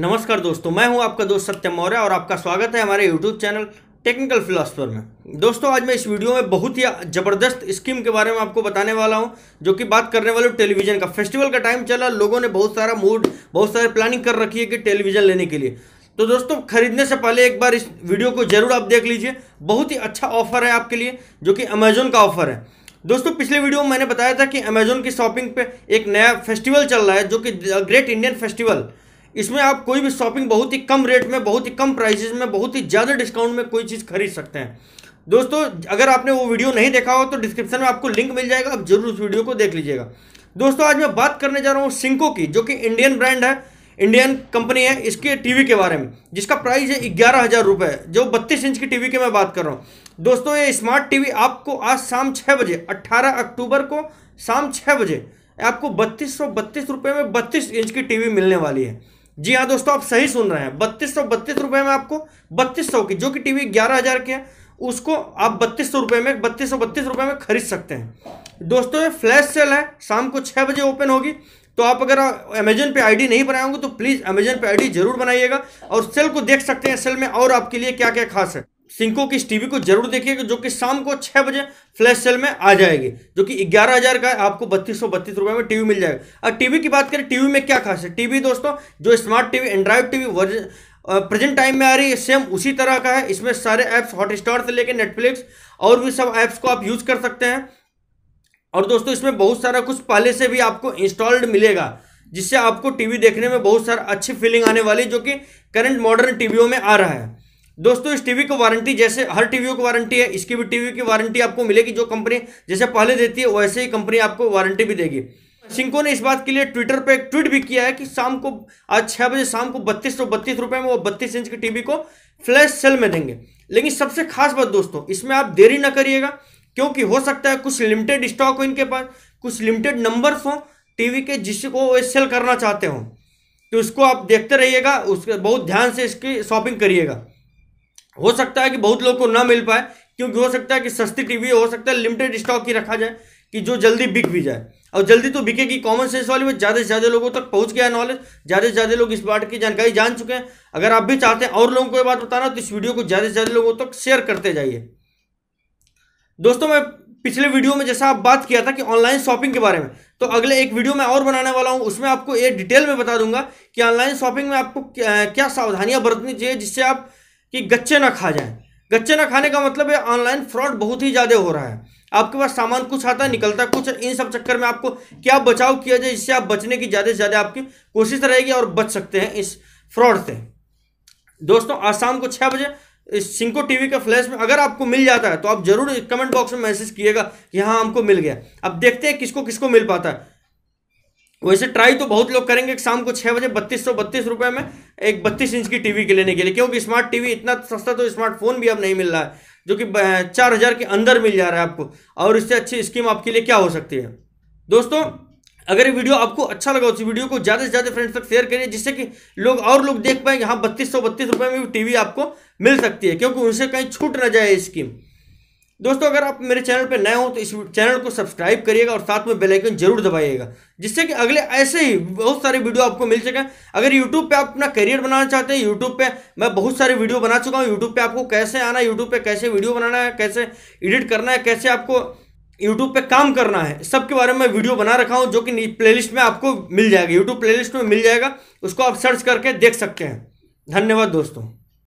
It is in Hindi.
नमस्कार दोस्तों मैं हूं आपका दोस्त सत्यम मौर्य और आपका स्वागत है हमारे यूट्यूब चैनल टेक्निकल फिलासफर में दोस्तों आज मैं इस वीडियो में बहुत ही ज़बरदस्त स्कीम के बारे में आपको बताने वाला हूं जो कि बात करने वाले टेलीविज़न का फेस्टिवल का टाइम चला लोगों ने बहुत सारा मूड बहुत सारी प्लानिंग कर रखी है कि टेलीविज़न लेने के लिए तो दोस्तों खरीदने से पहले एक बार इस वीडियो को जरूर आप देख लीजिए बहुत ही अच्छा ऑफर है आपके लिए जो कि अमेजोन का ऑफर है दोस्तों पिछले वीडियो में मैंने बताया था कि अमेजोन की शॉपिंग पे एक नया फेस्टिवल चल रहा है जो कि ग्रेट इंडियन फेस्टिवल इसमें आप कोई भी शॉपिंग बहुत ही कम रेट में बहुत ही कम प्राइसेस में बहुत ही ज़्यादा डिस्काउंट में कोई चीज़ खरीद सकते हैं दोस्तों अगर आपने वो वीडियो नहीं देखा हो तो डिस्क्रिप्शन में आपको लिंक मिल जाएगा आप जरूर उस वीडियो को देख लीजिएगा दोस्तों आज मैं बात करने जा रहा हूँ सिंको की जो कि इंडियन ब्रांड है इंडियन कंपनी है इसके टीवी के बारे में जिसका प्राइस है ग्यारह हज़ार रुपये जो बत्तीस इंच की टीवी की मैं बात कर रहा हूँ दोस्तों ये स्मार्ट टीवी आपको आज शाम छः बजे 18 अक्टूबर को शाम छः बजे आपको बत्तीस सौ बत्तीस रुपये में बत्तीस इंच की टीवी मिलने वाली है जी हाँ दोस्तों आप सही सुन रहे हैं बत्तीस सौ बत्तीस रुपये में आपको बत्तीस सौ की जो कि टीवी ग्यारह हज़ार की है उसको आप बत्तीस सौ रुपये में बत्तीस सौ बत्तीस रुपये में खरीद सकते हैं दोस्तों ये फ्लैश सेल है शाम को छः बजे ओपन होगी तो आप अगर अमेजन पे आईडी नहीं बनाए होंगे तो प्लीज़ अमेजन पे आईडी जरूर बनाइएगा और सेल को देख सकते हैं सेल में और आपके लिए क्या क्या खास है सिंको की टीवी को जरूर देखिएगा जो कि शाम को छह बजे फ्लैश सेल में आ जाएगी जो कि ग्यारह हजार का है आपको बत्तीस सौ बत्तीस रुपए में टीवी मिल जाएगा अब टीवी की बात करें टीवी में क्या खास है टीवी दोस्तों जो smart TV Android TV version present time में आ रही है सेम उसी तरह का है इसमें सारे ऐप्स हॉटस्टार से लेकर नेटफ्लिक्स और भी सब ऐप्स को आप यूज कर सकते हैं और दोस्तों इसमें बहुत सारा कुछ पहले से भी आपको इंस्टॉल्ड मिलेगा जिससे आपको टीवी देखने में बहुत सारा अच्छी फीलिंग आने वाली जो कि करंट मॉडर्न टीवियों में आ रहा है दोस्तों इस टीवी की वारंटी जैसे हर टीवी की वारंटी है इसकी भी टीवी की वारंटी आपको मिलेगी जो कंपनी जैसे पहले देती है वैसे ही कंपनी आपको वारंटी भी देगी सिंको ने इस बात के लिए ट्विटर पर एक ट्वीट भी किया है कि शाम को आज छह बजे शाम को बत्तीस सौ बत्तीस रुपये में वो बत्तीस इंच की टीवी को फ्लैश सेल में देंगे लेकिन सबसे खास बात दोस्तों इसमें आप देरी ना करिएगा क्योंकि हो सकता है कुछ लिमिटेड स्टॉक हो इनके पास कुछ लिमिटेड नंबर्स हो टीवी के जिसको वो सेल करना चाहते हो तो उसको आप देखते रहिएगा उसके बहुत ध्यान से इसकी शॉपिंग करिएगा हो सकता है कि बहुत लोग को ना मिल पाए क्योंकि हो सकता है कि सस्ती टीवी हो सकता है लिमिटेड स्टॉक ही रखा जाए कि जो जल्दी बिक भी जाए और जल्दी तो बिकेगी कॉमन सेंस वाली में ज़्यादा से ज़्यादा लोगों तक पहुंच गया नॉलेज ज़्यादा से ज़्यादा लोग इस बात की जानकारी जान चुके हैं अगर आप भी चाहते हैं और लोगों को ये बात बताना तो इस वीडियो को ज़्यादा से ज़्यादा लोगों तक शेयर करते जाइए दोस्तों मैं पिछले वीडियो में जैसा आप बात किया था कि ऑनलाइन शॉपिंग के बारे में तो अगले एक वीडियो मैं और बनाने वाला हूँ उसमें आपको ये डिटेल में बता दूंगा कि ऑनलाइन शॉपिंग में आपको क्या सावधानियां बरतनी चाहिए जिससे आप कि गच्चे ना खा जाएं गच्चे ना खाने का मतलब है ऑनलाइन फ्रॉड बहुत ही ज़्यादा हो रहा है आपके पास सामान कुछ आता है निकलता है कुछ इन सब चक्कर में आपको क्या बचाव किया जाए इससे आप बचने की ज़्यादा से ज़्यादा आपकी कोशिश रहेगी और बच सकते हैं इस फ्रॉड से दोस्तों आज शाम को छः बजे इस सिंको टीवी के फ्लैश में अगर आपको मिल जाता है तो आप जरूर कमेंट बॉक्स में मैसेज किएगा कि हाँ हमको मिल गया अब देखते हैं किसको किसको मिल पाता है वैसे ट्राई तो बहुत लोग करेंगे शाम को छह बजे बत्तीस सौ बत्तीस रुपये में एक बत्तीस इंच की टीवी के लेने के लिए क्योंकि स्मार्ट टीवी इतना सस्ता तो स्मार्टफोन भी अब नहीं मिल रहा है जो कि चार हज़ार के अंदर मिल जा रहा है आपको और इससे अच्छी स्कीम आपके लिए क्या हो सकती है दोस्तों अगर ये वीडियो आपको अच्छा लगा उस वीडियो को ज़्यादा से ज़्यादा फ्रेंड्स तक शेयर करिए जिससे कि लोग और लोग देख पाए हाँ बत्तीस सौ बत्तीस रुपये में भी टीवी आपको मिल सकती है क्योंकि उनसे कहीं छूट ना जाए स्कीम दोस्तों अगर आप मेरे चैनल पर नए हो तो इस चैनल को सब्सक्राइब करिएगा और साथ में बेल आइकन जरूर दबाइएगा जिससे कि अगले ऐसे ही बहुत सारे वीडियो आपको मिल सके अगर यूट्यूब पे आप अपना करियर बनाना चाहते हैं यूट्यूब पे मैं बहुत सारे वीडियो बना चुका हूँ यूट्यूब पे आपको कैसे आना यूट्यूब पर कैसे वीडियो बनाना है कैसे एडिट करना है कैसे आपको यूट्यूब पर काम करना है सबके बारे में वीडियो बना रखा हूँ जो कि लिस्ट में आपको मिल जाएगा यूट्यूब लिस्ट में मिल जाएगा उसको आप सर्च करके देख सकते हैं धन्यवाद दोस्तों